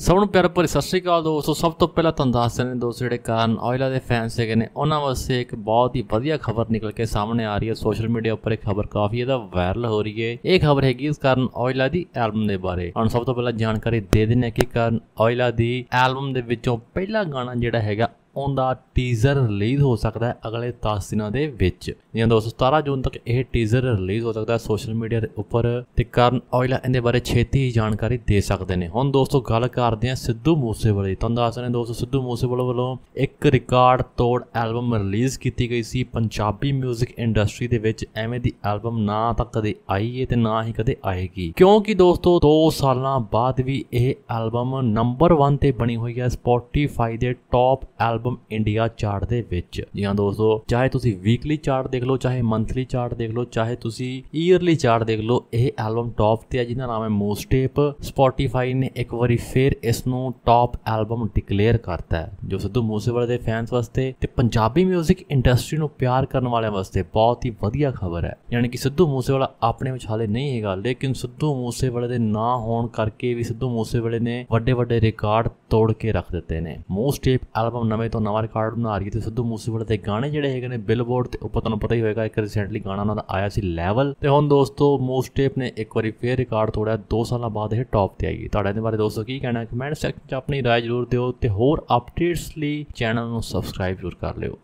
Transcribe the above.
ਸਭ ਨੂੰ ਪਿਆਰ ਭਰੀ ਸਤਿ ਸ਼੍ਰੀ ਅਕਾਲ ਦੋਸਤੋ ਸਭ ਤੋਂ ਪਹਿਲਾਂ ਤੁਹਾਨੂੰ ਦੱਸ ਦੇਣੇ ਦੋਸਤੋ ਜਿਹੜੇ ਕਾਰਨ ਆਇਲਾ ਦੇ ਫੈਨਸ ਹੈਗੇ ਨੇ ਉਹਨਾਂ ਵਾਸਤੇ ਇੱਕ ਬਹੁਤ ਹੀ ਵਧੀਆ ਖਬਰ ਨਿਕਲ ਕੇ ਸਾਹਮਣੇ ਆ ਰਹੀ ਹੈ ਸੋਸ਼ਲ ਮੀਡੀਆ ਉੱਪਰ ਇਹ ਖਬਰ ਕਾਫੀ ਇਹਦਾ ਵਾਇਰਲ ਹੋ ਰਹੀ ਹੈ ਇਹ ਖਬਰ ਹੈਗੀ ਇਸ ਕਾਰਨ ਆਇਲਾ ਦੀ ਐਲਬਮ ਦੇ ਬਾਰੇ ਹੁਣ ਸਭ ਤੋਂ ਪਹਿਲਾਂ ਜਾਣਕਾਰੀ ਦੇ ਦਿੰਨੇ ਕਿ ਕਾਰਨ ਆਇਲਾ ਦੀ ਐਲਬਮ ਦੇ ਵਿੱਚੋਂ ਪਹਿਲਾ ਗਾਣਾ ਜਿਹੜਾ ਹੈਗਾ ਉਹਦਾ ਟੀਜ਼ਰ ਰਿਲੀਜ਼ ਹੋ ਸਕਦਾ ਹੈ ਅਗਲੇ 10 ਦਿਨਾਂ ਦੇ ਵਿੱਚ ਜਾਂ ਦੋਸਤੋ 17 ਜੂਨ ਤੱਕ ਇਹ ਟੀਜ਼ਰ ਰਿਲੀਜ਼ ਹੋ ਸਕਦਾ ਹੈ ਸੋਸ਼ਲ ਮੀਡੀਆ ਦੇ ਉੱਪਰ ਤੇ ਕਰਨ ਔਜਲਾ ਇਹਦੇ ਬਾਰੇ ਛੇਤੀ ਹੀ ਜਾਣਕਾਰੀ ਦੇ ਸਕਦੇ ਨੇ ਹੁਣ ਦੋਸਤੋ ਗੱਲ ਕਰਦੇ ਹਾਂ ਸਿੱਧੂ ਮੂਸੇਵਾਲੇ ਤੁਹਾਨੂੰ ਦੱਸ ਰਹੇ ਦੋਸਤੋ ਸਿੱਧੂ ਮੂਸੇਵਾਲੇ ਵੱਲੋਂ ਇੱਕ ਰਿਕਾਰਡ ਤੋੜ ਐਲਬਮ ਰਿਲੀਜ਼ ਕੀਤੀ ਗਈ ਸੀ ਪੰਜਾਬੀ 뮤직 ਇੰਡਸਟਰੀ ਦੇ ਵਿੱਚ ਐਵੇਂ ਦੀ ਐਲਬਮ ਨਾ ਤਾਂ ਕਦੇ ਆਈ ਹੈ ਤੇ ਨਾ ਹੀ ਕਦੇ ਆਏਗੀ ਕਿਉਂਕਿ ਦੋਸਤੋ 2 ਸਾਲਾਂ ਬਾਅਦ ਵੀ ਇਹ ਐਲਬਮ ਨੰਬਰ 1 ਤੇ ਬਣੀ ਹੋਈ ਹੈ ਸਪੋਟੀਫਾਈ ਦੇ top album album India chart ਦੇ ਵਿੱਚ ਜੀ ਹਾਂ ਦੋਸਤੋ ਚਾਹੇ ਤੁਸੀਂ ਵੀਕਲੀ ਚਾਰਟ ਦੇਖ ਲਓ ਚਾਹੇ ਮੰਥਲੀ ਚਾਰਟ ਦੇਖ ਲਓ ਚਾਹੇ ਤੁਸੀਂ ਈਅਰਲੀ ਚਾਰਟ ਦੇਖ ਲਓ ਇਹ ਐਲਬਮ ਟੌਪ ਤੇ ਹੈ ਜਿਹਦਾ ਨਾਮ ਹੈ ਮੋਸਟ ਟੇਪ ਸਪੋਟੀਫਾਈ ਨੇ ਇੱਕ ਵਾਰੀ ਫੇਰ ਇਸ ਨੂੰ ਟੌਪ ਐਲਬਮ ਡਿਕਲੇਅਰ ਕਰਤਾ ਹੈ ਜੋ ਸਿੱਧੂ ਮੂਸੇਵਾਲੇ ਦੇ ਫੈਨਸ ਵਾਸਤੇ ਤੇ ਪੰਜਾਬੀ 뮤직 ਇੰਡਸਟਰੀ ਨੂੰ ਪਿਆਰ ਕਰਨ ਵਾਲਿਆਂ ਵਾਸਤੇ ਬਹੁਤ ਹੀ ਵਧੀਆ ਖਬਰ ਹੈ ਯਾਨੀ ਕਿ ਸਿੱਧੂ ਮੂਸੇਵਾਲਾ ਆਪਣੇ ਵਿੱਚ ਹਾਲੇ ਨਹੀਂ ਹੈਗਾ ਲੇਕਿਨ ਸਿੱਧੂ ਮੂਸੇਵਾਲੇ ਦੇ ਨਾਂ ਹੋਣ ਕਰਕੇ ਵੀ ਸਿੱਧੂ ਮੂਸੇਵਾਲੇ ਨੇ ਵੱਡੇ ਵੱਡੇ ਰਿਕਾਰਡ ਤੋੜ ਕੇ ਰੱਖ ਦਿੱਤੇ ਨੇ ਮੋਸਟ ਟੇਪ ਐਲਬਮ ਨਵੇਂ ਇਹ ਤੋਂ ਨਵਾਂ ਰਿਕਾਰਡ ਬਣਾ ਰਹੀ ਤੇ ਸਿੱਧੂ ਮੂਸੇਵਾਲੇ ਦੇ ਗਾਣੇ ਜਿਹੜੇ ਹੈਗੇ ਨੇ ਬਿਲਬੋਰਡ ਤੇ ਉੱਪਰ ਤੁਹਾਨੂੰ ਪਤਾ ਹੀ ਹੋਏਗਾ ਇੱਕ ਰੀਸੈਂਟਲੀ ਗਾਣਾ ਉਹਨਾਂ ਦਾ ਆਇਆ ਸੀ ਲੈਵਲ ਤੇ ਹੁਣ ਦੋਸਤੋ ਮੋਸਟ ਟੇਪ ਨੇ ਇੱਕ ਵਾਰੀ ਫੇਰ ਰਿਕਾਰਡ ਤੋੜਿਆ 2 ਸਾਲਾਂ ਬਾਅਦ ਇਹ ਟੌਪ ਤੇ ਆਈ ਤੁਹਾਡੇ ਤੁਹਾਡਾ ਇਹਦੇ ਬਾਰੇ ਦੋਸਤੋ ਕੀ ਕਹਿਣਾ ਕਮੈਂਟ ਸੈਕਸ਼ਨ 'ਚ ਆਪਣੀ رائے ਜ਼ਰੂਰ ਦਿਓ ਤੇ ਹੋਰ ਅਪਡੇਟਸ ਲਈ ਚੈਨਲ ਨੂੰ ਸਬਸਕ੍ਰਾਈਬ ਜ਼ਰੂਰ ਕਰ ਲਿਓ